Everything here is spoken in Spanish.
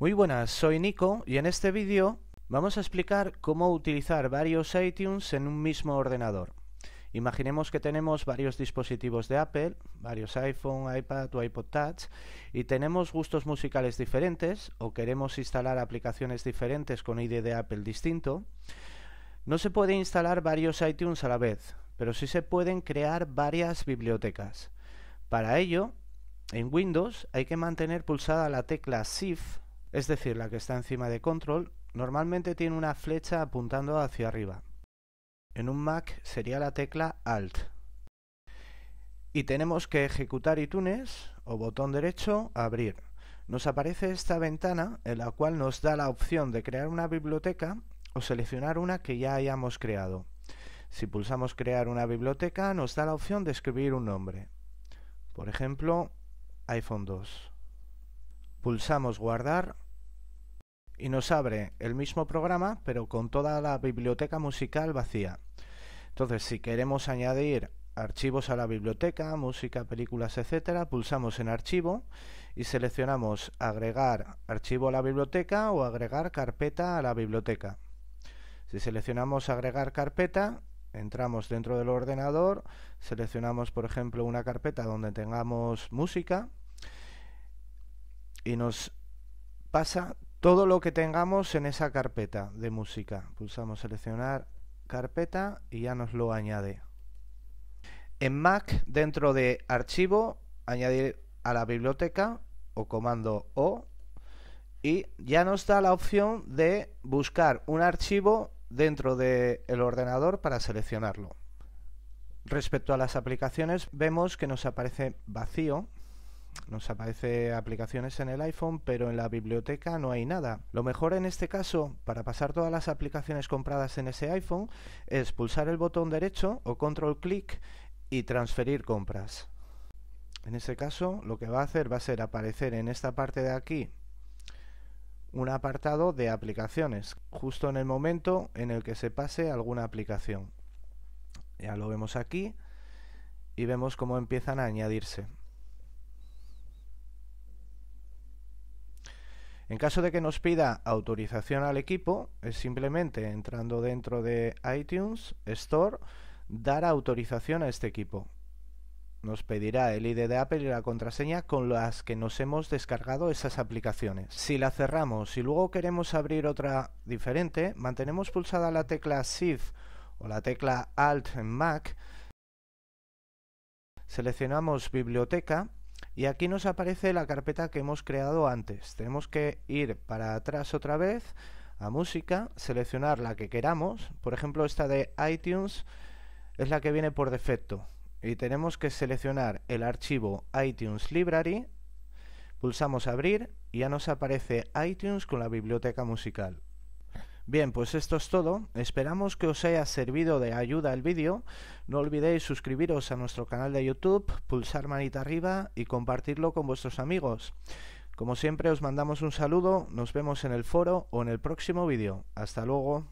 Muy buenas, soy Nico y en este vídeo vamos a explicar cómo utilizar varios iTunes en un mismo ordenador. Imaginemos que tenemos varios dispositivos de Apple, varios iPhone, iPad o iPod Touch, y tenemos gustos musicales diferentes o queremos instalar aplicaciones diferentes con ID de Apple distinto. No se puede instalar varios iTunes a la vez, pero sí se pueden crear varias bibliotecas. Para ello, en Windows hay que mantener pulsada la tecla Shift es decir, la que está encima de Control, normalmente tiene una flecha apuntando hacia arriba. En un Mac sería la tecla Alt. Y tenemos que ejecutar iTunes o botón derecho Abrir. Nos aparece esta ventana en la cual nos da la opción de crear una biblioteca o seleccionar una que ya hayamos creado. Si pulsamos crear una biblioteca nos da la opción de escribir un nombre. Por ejemplo, iPhone 2 pulsamos guardar y nos abre el mismo programa pero con toda la biblioteca musical vacía. Entonces si queremos añadir archivos a la biblioteca, música, películas, etcétera, pulsamos en archivo y seleccionamos agregar archivo a la biblioteca o agregar carpeta a la biblioteca. Si seleccionamos agregar carpeta, entramos dentro del ordenador, seleccionamos por ejemplo una carpeta donde tengamos música y nos pasa todo lo que tengamos en esa carpeta de música. Pulsamos seleccionar carpeta y ya nos lo añade. En Mac, dentro de archivo, añadir a la biblioteca o comando O y ya nos da la opción de buscar un archivo dentro del ordenador para seleccionarlo. Respecto a las aplicaciones, vemos que nos aparece vacío nos aparece aplicaciones en el iPhone, pero en la biblioteca no hay nada. Lo mejor en este caso, para pasar todas las aplicaciones compradas en ese iPhone, es pulsar el botón derecho o control clic y transferir compras. En este caso, lo que va a hacer va a ser aparecer en esta parte de aquí un apartado de aplicaciones, justo en el momento en el que se pase alguna aplicación. Ya lo vemos aquí y vemos cómo empiezan a añadirse. En caso de que nos pida autorización al equipo, es simplemente entrando dentro de iTunes Store, dar autorización a este equipo. Nos pedirá el ID de Apple y la contraseña con las que nos hemos descargado esas aplicaciones. Si la cerramos y luego queremos abrir otra diferente, mantenemos pulsada la tecla Shift o la tecla Alt en Mac, seleccionamos Biblioteca y aquí nos aparece la carpeta que hemos creado antes. Tenemos que ir para atrás otra vez a música, seleccionar la que queramos. Por ejemplo, esta de iTunes es la que viene por defecto. Y tenemos que seleccionar el archivo iTunes Library, pulsamos abrir y ya nos aparece iTunes con la biblioteca musical. Bien, pues esto es todo. Esperamos que os haya servido de ayuda el vídeo. No olvidéis suscribiros a nuestro canal de YouTube, pulsar manita arriba y compartirlo con vuestros amigos. Como siempre os mandamos un saludo, nos vemos en el foro o en el próximo vídeo. Hasta luego.